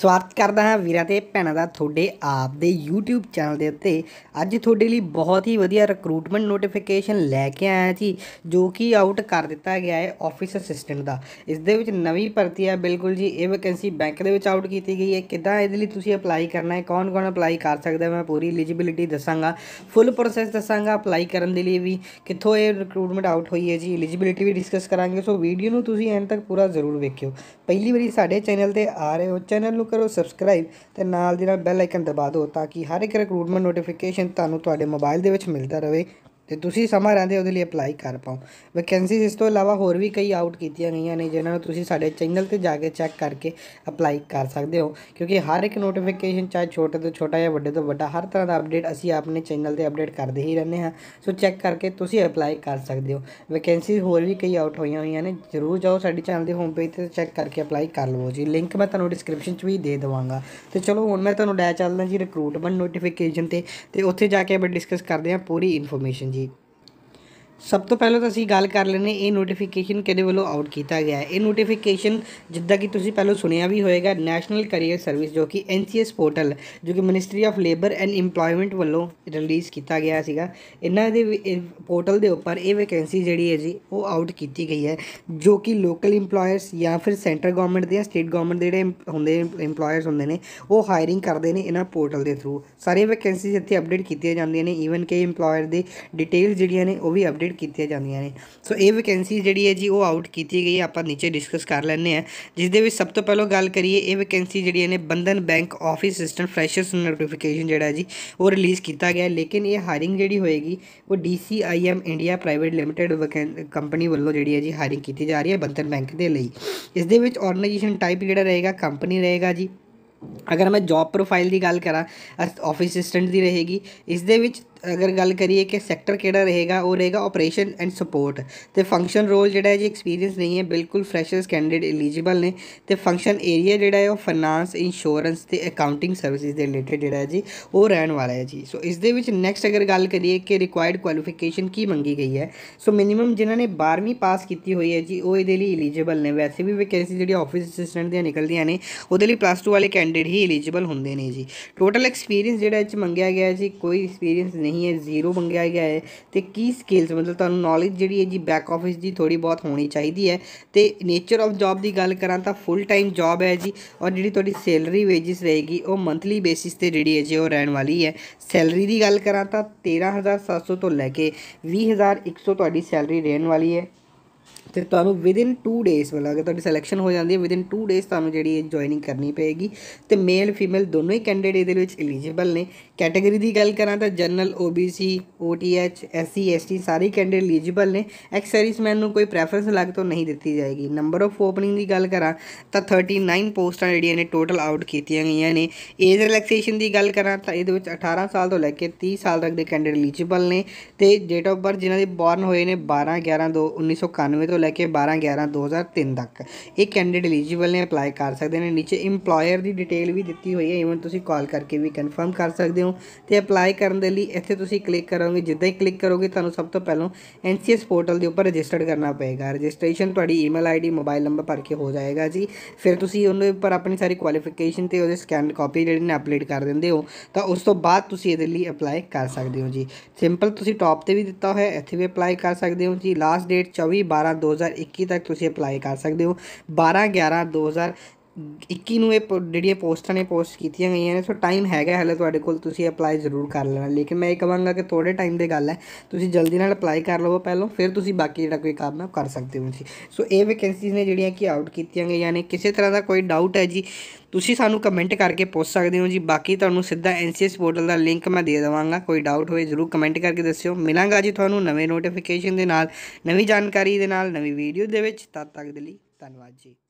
ਸਵਾਗਤ ਕਰਦਾ ਹਾਂ ਵੀਰਾਂ ਤੇ ਭੈਣਾਂ ਦਾ ਤੁਹਾਡੇ ਆਪ ਦੇ YouTube ਚੈਨਲ ਦੇ ਉੱਤੇ ਅੱਜ ਤੁਹਾਡੇ ਲਈ ਬਹੁਤ ਹੀ ਵਧੀਆ ਰਿਕਰੂਟਮੈਂਟ ਨੋਟੀਫਿਕੇਸ਼ਨ ਲੈ ਕੇ ਆਇਆ ਜੀ ਜੋ ਕਿ ਆਊਟ ਕਰ ਦਿੱਤਾ ਗਿਆ ਹੈ ਆਫਿਸ ਅਸਿਸਟੈਂਟ ਦਾ ਇਸ ਦੇ ਵਿੱਚ ਨਵੀਂ ਭਰਤੀ ਹੈ ਬਿਲਕੁਲ ਜੀ ਇਹ ਵੈਕੈਂਸੀ ਬੈਂਕ ਦੇ ਵਿੱਚ ਆਊਟ ਕੀਤੀ ਗਈ ਹੈ ਕਿੱਦਾਂ ਇਹਦੇ ਲਈ ਤੁਸੀਂ ਅਪਲਾਈ ਕਰਨਾ ਹੈ ਕੌਣ-ਕੌਣ ਅਪਲਾਈ ਕਰ ਸਕਦਾ ਮੈਂ ਪੂਰੀ ਐਲੀਜੀਬਿਲਿਟੀ ਦੱਸਾਂਗਾ ਫੁੱਲ ਪ੍ਰੋਸੈਸ ਦੱਸਾਂਗਾ ਅਪਲਾਈ ਕਰਨ ਦੇ ਲਈ ਵੀ ਕਿੱਥੋਂ ਇਹ ਰਿਕਰੂਟਮੈਂਟ ਆਊਟ ਹੋਈ ਹੈ ਜੀ ਐਲੀਜੀਬਿਲਿਟੀ ਵੀ ਡਿਸਕਸ ਕਰਾਂਗੇ ਸੋ ਵੀਡੀਓ ਨੂੰ ਤੁਸੀਂ ਐਂਡ ਤੱਕ ਪੂਰਾ ਜ਼ਰੂਰ ਵੇਖਿਓ ਪਹਿਲੀ ਵਾਰੀ ਸਾਡੇ ਚੈਨਲ ਤੇ ਆ ਰਹੇ ਹੋ ਚੈਨਲ ਕਰੋ ਸਬਸਕ੍ਰਾਈਬ ਤੇ ਨਾਲ ਦੀ ਨਾਲ ਬੈਲ ਆਈਕਨ ਦਬਾ ਦਿਓ ਤਾਂ ਕਿ ਹਰ ਇੱਕ ਰਿਕਰੂਟਮੈਂਟ ਨੋਟੀਫਿਕੇਸ਼ਨ ਤੁਹਾਨੂੰ ਤੁਹਾਡੇ ਮੋਬਾਈਲ ਦੇ ਵਿੱਚ ਮਿਲਦਾ ਰਹੇ ਤੇ ਤੁਸੀਂ ਸਮਾਂ ਰਹਿੰਦੇ ਉਹਦੇ ਲਈ ਅਪਲਾਈ ਕਰ ਪਾਓ ਵੈਕੈਂਸੀਜ਼ ਇਸ ਤੋਂ ਇਲਾਵਾ ਹੋਰ ਵੀ ਕਈ ਆਊਟ ਕੀਤੀਆਂ ਗਈਆਂ ਨੇ ਜਿਨ੍ਹਾਂ ਨੂੰ ਤੁਸੀਂ ਸਾਡੇ ਚੈਨਲ ਤੇ ਜਾ ਕੇ ਚੈੱਕ ਕਰਕੇ ਅਪਲਾਈ ਕਰ ਸਕਦੇ ਹੋ ਕਿਉਂਕਿ ਹਰ ਇੱਕ ਨੋਟੀਫਿਕੇਸ਼ਨ ਚਾਹੇ ਛੋਟੇ ਤੋਂ ਛੋਟਾ ਜਾਂ ਵੱਡੇ ਤੋਂ ਵੱਡਾ ਹਰ ਤਰ੍ਹਾਂ ਦਾ ਅਪਡੇਟ ਅਸੀਂ ਆਪਣੇ ਚੈਨਲ ਤੇ ਅਪਡੇਟ ਕਰਦੇ ਹੀ ਰਹਿੰਦੇ ਹਾਂ ਸੋ ਚੈੱਕ ਕਰਕੇ ਤੁਸੀਂ ਅਪਲਾਈ ਕਰ ਸਕਦੇ ਹੋ ਵੈਕੈਂਸੀਜ਼ ਹੋਰ ਵੀ ਕਈ ਆਊਟ ਹੋਈਆਂ ਹੋਈਆਂ ਨੇ ਜ਼ਰੂਰ ਜਾਓ ਸਾਡੇ ਚੈਨਲ ਦੇ ਹੋਮ ਪੇਜ ਤੇ ਚੈੱਕ ਕਰਕੇ ਅਪਲਾਈ ਕਰ ਲਵੋ ਜੀ ਲਿੰਕ ਮੈਂ ਤੁਹਾਨੂੰ ਡਿਸਕ੍ਰਿਪਸ਼ਨ 'ਚ ਵੀ ਦੇ ਦਵਾਂਗਾ ਤੇ ਚਲੋ ਹੁਣ ਮੈਂ ਤੁਹਾਨੂੰ ਲੈ ਚੱਲਦਾ ਜੀ ਰਿਕਰੂਟਮੈਂਟ ਨੋਟੀਫਿਕੇਸ਼ਨ ਤੇ ਤੇ ਉੱਥੇ ਜਾ ਕੇ ਆਪਾਂ ਡਿਸਕਸ ਕਰਦੇ ਹਾਂ ਪੂਰੀ ਇਨਫੋਰਮੇਸ਼ਨ ਸਭ ਤੋਂ ਪਹਿਲਾਂ ਤਾਂ ਅਸੀਂ ਗੱਲ ਕਰ ਲੈਨੇ ਇਹ ਨੋਟੀਫਿਕੇਸ਼ਨ ਕਿਹਦੇ ਵੱਲੋਂ ਆਊਟ ਕੀਤਾ ਗਿਆ ਹੈ ਇਹ ਨੋਟੀਫਿਕੇਸ਼ਨ ਜਿੱਦਾਂ ਕਿ ਤੁਸੀਂ ਪਹਿਲਾਂ ਸੁਣਿਆ ਵੀ ਹੋਵੇਗਾ ਨੈਸ਼ਨਲ ਕੈਰੀਅਰ ਸਰਵਿਸ ਜੋ ਕਿ ਐਨਸੀਐਸ ਪੋਰਟਲ ਜੋ ਕਿ ministry of labour and employment ਵੱਲੋਂ ਰਿਲੀਜ਼ ਕੀਤਾ ਗਿਆ ਸੀਗਾ ਇਹਨਾਂ ਦੇ ਪੋਰਟਲ ਦੇ ਉੱਪਰ ਇਹ ਵੈਕੈਂਸੀ ਜਿਹੜੀ ਹੈ ਜੀ ਉਹ ਆਊਟ ਕੀਤੀ ਗਈ ਹੈ ਜੋ ਕਿ ਲੋਕਲ ਏਮਪਲੋਇਰਸ ਜਾਂ ਫਿਰ ਸੈਂਟਰ ਗਵਰਨਮੈਂਟ ਦੇ ਜਾਂ ਸਟੇਟ ਗਵਰਨਮੈਂਟ ਦੇ ਜਿਹੜੇ ਹੁੰਦੇ ਏਮਪਲੋਇਰਸ ਹੁੰਦੇ ਨੇ ਉਹ ਹਾਇਰਿੰਗ ਕਰਦੇ ਨੇ ਇਹਨਾਂ ਪੋਰਟਲ ਦੇ ਥਰੂ ਸਾਰੇ ਵੈਕੈਂਸੀਜ਼ ਇੱਥੇ ਅਪਡੇਟ ਕੀਤੀਆਂ ਜਾਂਦੀਆਂ ਨੇ ਈਵਨ ਕਿ ਏਮਪਲੋਇਰ ਦੇ ਡਿਟੇਲਸ ਜਿਹੜੀਆਂ ਨੇ ਉਹ ਵੀ ਅਪਡੇਟ ਕੰਪਲੀਟ ਕੀਤੀਆਂ ਜਾਂਦੀਆਂ ਨੇ ਸੋ ਇਹ ਵੈਕੈਂਸੀ ਜਿਹੜੀ ਹੈ ਜੀ ਉਹ ਆਊਟ ਕੀਤੀ ਗਈ ਆਪਾਂ ਨੀਚੇ ਡਿਸਕਸ ਕਰ ਲੈਣੇ ਆ ਜਿਸ ਦੇ ਵਿੱਚ ਸਭ ਤੋਂ ਪਹਿਲਾਂ ਗੱਲ ਕਰੀਏ ਇਹ ਵੈਕੈਂਸੀ ਜਿਹੜੀ ਨੇ Bandhan bank office assistant freshers notification ਜਿਹੜਾ ਜੀ ਉਹ ਰਿਲੀਜ਼ ਕੀਤਾ ਗਿਆ ਲੇਕਿਨ ਇਹ ਹਾਇਰਿੰਗ ਜਿਹੜੀ ਹੋਏਗੀ ਉਹ DCIM India private limited company ਵੱਲੋਂ ਜਿਹੜੀ ਹੈ ਜੀ ਹਾਇਰਿੰਗ ਕੀਤੀ ਜਾ ਰਹੀ ਹੈ ਬੰਧਨ ਬੈਂਕ ਦੇ ਲਈ ਇਸ ਦੇ ਵਿੱਚ ਆਰਗੇਨਾਈਜੇਸ਼ਨ ਟਾਈਪ ਜਿਹੜਾ ਰਹੇਗਾ ਕੰਪਨੀ ਰਹੇਗਾ ਜੀ ਅਗਰ ਮੈਂ ਜੌਬ ਪ੍ਰੋਫਾਈਲ ਦੀ ਗੱਲ ਕਰਾਂ ਆਫਿਸ ਅਸਿਸਟੈਂਟ ਦੀ ਰਹੇਗੀ ਇਸ ਦੇ ਵਿੱਚ ਅਗਰ ਗੱਲ ਕਰੀਏ ਕਿ ਸੈਕਟਰ ਕਿਹੜਾ ਰਹੇਗਾ ਉਹ ਰਹੇਗਾ ਆਪਰੇਸ਼ਨ ਐਂਡ ਸਪੋਰਟ ਤੇ ਫੰਕਸ਼ਨ ਰੋਲ ਜਿਹੜਾ ਹੈ ਜੀ ਐਕਸਪੀਰੀਅੰਸ ਨਹੀਂ ਹੈ ਬਿਲਕੁਲ ਫਰੈਸ਼ਰਸ ਕੈਂਡੀਡੇਟ ਐਲੀਜੀਬਲ ਨੇ ਤੇ ਫੰਕਸ਼ਨ ਏਰੀਆ ਜਿਹੜਾ ਹੈ ਉਹ ਫਾਈਨਾਂਸ ਇੰਸ਼ੋਰੈਂਸ ਤੇ ਅਕਾਊਂਟਿੰਗ ਸਰਵਿਸਿਜ਼ ਦੇ ਰਿਲੇਟਡ ਜਿਹੜਾ ਹੈ ਜੀ ਉਹ ਰਹਿਣ ਵਾਲਾ ਹੈ ਜੀ ਸੋ ਇਸ ਦੇ ਵਿੱਚ ਨੈਕਸਟ ਅਗਰ ਗੱਲ ਕਰੀਏ ਕਿ ਰਿਕੁਆਇਰਡ ਕੁਆਲੀਫਿਕੇਸ਼ਨ ਕੀ ਮੰਗੀ ਗਈ ਹੈ ਸੋ ਮਿਨਿਮਮ ਜਿਨ੍ਹਾਂ ਨੇ 12ਵੀਂ ਪਾਸ ਕੀਤੀ ਹੋਈ ਹੈ ਜੀ ਉਹ ਇਹਦੇ ਲਈ ਐਲੀਜੀਬਲ ਨੇ ਵੈਸੇ ਵੀ ਵੈਕੈਂਸੀ ਜਿਹੜੀ ਆਫਿਸ ਅਸਿਸਟੈਂਟ ਦੀਆਂ ਨਿਕਲਦੀਆਂ ਨੇ ਉਹਦੇ ਲਈ ਪਲੱਸ 2 ਵਾਲੇ ਕੈਂਡੀਡੇਟ ਹੀ ਐਲੀਜੀਬਲ ਹੁੰਦੇ ਨੇ ਜੀ ਟੋਟਲ ਐਕਸਪੀਰੀਅੰਸ ਜਿਹੜਾ ਇਹ ਚ ਮੰਗਿਆ ਗਿਆ ਹੈ ਜੀ ਕੋਈ ਐਕਸਪੀਰੀਅੰਸ ਨਹੀਂ ਹੈ ਜ਼ੀਰੋ ਮੰਗਿਆ ਗਿਆ ਹੈ ਤੇ ਕੀ ਸਕਿੱਲਸ ਮਤਲਬ ਤੁਹਾਨੂੰ ਨੌਲੇਜ ਜਿਹੜੀ ਹੈ ਜੀ ਬੈਕ ਆਫਿਸ ਦੀ ਥੋੜੀ ਬਹੁਤ ਹੋਣੀ ਚਾਹੀਦੀ ਹੈ ਤੇ ਨੇਚਰ ਆਫ ਜੌਬ ਦੀ ਗੱਲ ਕਰਾਂ ਤਾਂ ਫੁੱਲ ਟਾਈਮ ਜੌਬ ਹੈ ਜੀ ਔਰ ਜਿਹੜੀ ਤੁਹਾਡੀ ਸੈਲਰੀ ਵੇਜਸ ਰਹੇਗੀ ਉਹ ਮੰਥਲੀ ਬੇਸਿਸ ਤੇ ਜਿਹੜੀ ਹੈ ਜੀ ਉਹ ਰਹਿਣ ਵਾਲੀ ਹੈ ਸੈਲਰੀ ਦੀ ਗੱਲ ਕਰਾਂ ਤਾਂ 13700 ਤੋਂ ਲੈ ਕੇ 20100 ਤੁਹਾਡੀ ਸੈਲਰੀ ਰਹਿਣ ਵਾਲੀ ਹੈ ਤੇ ਤੁਹਾਨੂੰ ਵਿਦਿਨ 2 ਡੇਸ ਮਤਲਬ ਅਗਰ ਤੁਹਾਡੀ ਸਿਲੈਕਸ਼ਨ ਹੋ ਜਾਂਦੀ ਹੈ ਵਿਦਿਨ 2 ਡੇਸ ਤੁਹਾਨੂੰ ਜਿਹੜੀ ਜੁਆਇਨਿੰਗ ਕਰਨੀ ਪਏਗੀ ਤੇ ਮੇਲ ਫੀਮੇਲ ਦੋਨੋਂ ਹੀ ਕੈਂਡੀਡੇਟ ਇਹਦੇ ਵਿੱਚ ਐਲੀਜੀਬਲ ਨੇ ਕੈਟਾਗਰੀ ਦੀ ਗੱਲ ਕਰਾਂ ਤਾਂ general OBC OTH SC ST ਸਾਰੇ ਕੈਂਡੀਡੇਟ ਐਲੀਜੀਬਲ ਨੇ ਐਕਸ ਮੈਨ ਨੂੰ ਕੋਈ ਪ੍ਰੈਫਰੈਂਸ ਲੱਗ ਤੋਂ ਨਹੀਂ ਦਿੱਤੀ ਜਾਏਗੀ ਨੰਬਰ ਆਫ ਓਪਨਿੰਗ ਦੀ ਗੱਲ ਕਰਾਂ ਤਾਂ 39 ਪੋਸਟਾਂ ਜਿਹੜੀਆਂ ਨੇ ਟੋਟਲ ਆਊਟ ਕੀਤੀਆਂ ਗਈਆਂ ਨੇ ਏਜ ਰਿਲੈਕਸੇਸ਼ਨ ਦੀ ਗੱਲ ਕਰਾਂ ਤਾਂ ਇਹਦੇ ਵਿੱਚ 18 ਸਾਲ ਤੋਂ ਲੈ ਕੇ 30 ਸਾਲ ਤੱਕ ਦੇ ਕੈਂਡੀਡੇਟ ਐਲੀਜੀਬਲ ਨੇ ਤੇ ਡੇਟ ਆਫ ਬਰਥ ਜਿਨ੍ਹਾਂ ਦੇ ਬੌਰਨ ਹੋਏ ਨੇ 12 11 2 1991 ਤੋਂ ਤੋਂ ਲੈ ਕੇ 12 11 2003 ਤੱਕ ਇਹ ਕੈਂਡੀਡੇਟ ਐਲੀਜੀਬਲ ਨੇ ਅਪਲਾਈ ਕਰ ਸਕਦੇ ਨੇ ਨੀਚੇ EMPLOYER ਦੀ ਡਿਟੇਲ ਵੀ ਦਿੱਤੀ ਹੋਈ ਹੈ ਇਵਨ ਤੁਸੀਂ ਕਾਲ ਕਰਕੇ ਵੀ ਕਨਫਰਮ ਕਰ ਸਕਦੇ ਹੋ ਤੇ ਅਪਲਾਈ ਕਰਨ ਦੇ ਲਈ ਇੱਥੇ ਤੁਸੀਂ ਕਲਿੱਕ ਕਰੋਗੇ ਜਿੱਦਾਂ ਹੀ ਕਲਿੱਕ ਕਰੋਗੇ ਤੁਹਾਨੂੰ ਸਭ ਤੋਂ ਪਹਿਲਾਂ NCS ਪੋਰਟਲ ਦੇ ਉੱਪਰ ਰਜਿਸਟਰ ਕਰਨਾ ਪਏਗਾ ਰਜਿਸਟ੍ਰੇਸ਼ਨ ਤੁਹਾਡੀ ਈਮੇਲ ਆਈਡੀ ਮੋਬਾਈਲ ਨੰਬਰ ਭਰ ਕੇ ਹੋ ਜਾਏਗਾ ਜੀ ਫਿਰ ਤੁਸੀਂ ਉਹਨਾਂ ਉੱਪਰ ਆਪਣੀ ਸਾਰੀ ਕੁਆਲੀਫਿਕੇਸ਼ਨ ਤੇ ਉਹਦੇ ਸਕੈਨ ਕਾਪੀ ਜਿਹੜੀ ਨੇ ਅਪਲੋਡ ਕਰ ਦਿੰਦੇ ਹੋ ਤਾਂ ਉਸ ਤੋਂ ਬਾਅਦ ਤੁਸੀਂ ਇਹਦੇ ਲਈ ਅਪਲਾਈ ਕਰ ਸਕਦੇ ਹੋ ਜੀ ਸਿੰਪਲ ਤੁਸੀਂ ਟੌਪ ਤੇ ਵੀ ਦਿੱਤਾ ਹੋਇਆ ਇੱਥੇ ਵੀ ਅਪਲਾਈ ਕਰ ਸਕਦੇ ਹੋ ਜੀ ਲਾਸਟ ਡੇਟ 24 12 2021 ਤੱਕ ਤੁਸੀਂ ਅਪਲਾਈ ਕਰ ਸਕਦੇ ਹੋ 12 11 2000 21 ਨੂੰ ਇਹ ਜਿਹੜੀਆਂ ਪੋਸਟਾਂ ਨੇ ਪੋਸਟ ਕੀਤੀਆਂ ਗਈਆਂ ਨੇ ਸੋ ਟਾਈਮ ਹੈਗਾ ਹਲੇ ਤੁਹਾਡੇ ਕੋਲ ਤੁਸੀਂ ਅਪਲਾਈ ਜ਼ਰੂਰ ਕਰ ਲੈਣਾ ਲੇਕਿਨ ਮੈਂ ਇਹ ਕਹਾਂਗਾ ਕਿ ਥੋੜੇ ਟਾਈਮ ਦੇ ਗੱਲ ਹੈ ਤੁਸੀਂ ਜਲਦੀ ਨਾਲ ਅਪਲਾਈ ਕਰ ਲਵੋ ਪਹਿਲਾਂ ਫਿਰ ਤੁਸੀਂ ਬਾਕੀ ਜਿਹੜਾ ਕੋਈ ਕੰਮ ਹੈ ਕਰ ਸਕਦੇ ਹੋ ਜੀ ਸੋ ਇਹ ਵੈਕੈਂਸੀਜ਼ ਨੇ ਜਿਹੜੀਆਂ ਕਿ ਆਊਟ ਕੀਤੀਆਂ ਗਈਆਂ ਨੇ ਕਿਸੇ ਤਰ੍ਹਾਂ ਦਾ ਕੋਈ ਡਾਊਟ ਹੈ ਜੀ ਤੁਸੀਂ ਸਾਨੂੰ ਕਮੈਂਟ ਕਰਕੇ ਪੁੱਛ ਸਕਦੇ ਹੋ ਜੀ ਬਾਕੀ ਤੁਹਾਨੂੰ ਸਿੱਧਾ ਐਨਸੀਐਸ ਪੋਰਟਲ ਦਾ ਲਿੰਕ ਮੈਂ ਦੇ ਦਵਾਂਗਾ ਕੋਈ ਡਾਊਟ ਹੋਏ ਜ਼ਰੂਰ ਕਮੈਂਟ ਕਰਕੇ ਦੱਸਿਓ ਮਿਲਾਂਗਾ ਜੀ ਤੁਹਾਨੂੰ ਨਵੇਂ ਨੋਟੀਫਿਕੇਸ਼ਨ ਦੇ ਨਾਲ ਨਵੀਂ ਜਾਣਕਾਰੀ ਦੇ ਨਾਲ ਨਵੀਂ ਵੀਡੀਓ ਦੇ ਵਿੱਚ ਤਦ ਤੱਕ ਦੇ ਲਈ ਧੰਨਵਾਦ ਜੀ